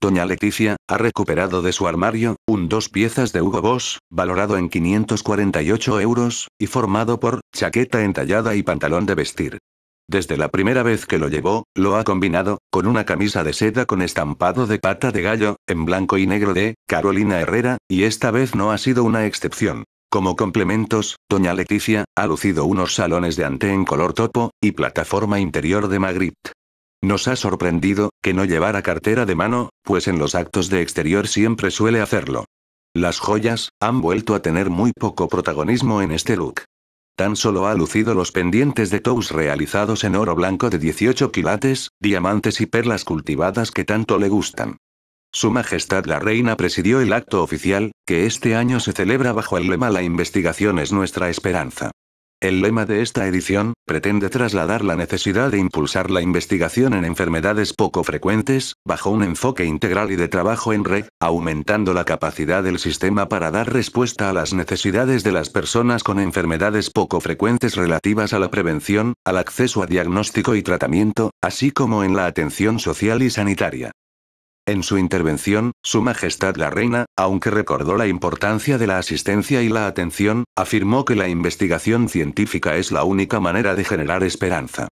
Doña Leticia, ha recuperado de su armario, un dos piezas de Hugo Boss, valorado en 548 euros, y formado por, chaqueta entallada y pantalón de vestir. Desde la primera vez que lo llevó, lo ha combinado, con una camisa de seda con estampado de pata de gallo, en blanco y negro de, Carolina Herrera, y esta vez no ha sido una excepción. Como complementos, doña Leticia, ha lucido unos salones de ante en color topo, y plataforma interior de Magritte. Nos ha sorprendido, que no llevara cartera de mano, pues en los actos de exterior siempre suele hacerlo. Las joyas, han vuelto a tener muy poco protagonismo en este look. Tan solo ha lucido los pendientes de tous realizados en oro blanco de 18 quilates, diamantes y perlas cultivadas que tanto le gustan. Su Majestad la Reina presidió el acto oficial, que este año se celebra bajo el lema La investigación es nuestra esperanza. El lema de esta edición, pretende trasladar la necesidad de impulsar la investigación en enfermedades poco frecuentes, bajo un enfoque integral y de trabajo en red, aumentando la capacidad del sistema para dar respuesta a las necesidades de las personas con enfermedades poco frecuentes relativas a la prevención, al acceso a diagnóstico y tratamiento, así como en la atención social y sanitaria. En su intervención, Su Majestad la Reina, aunque recordó la importancia de la asistencia y la atención, afirmó que la investigación científica es la única manera de generar esperanza.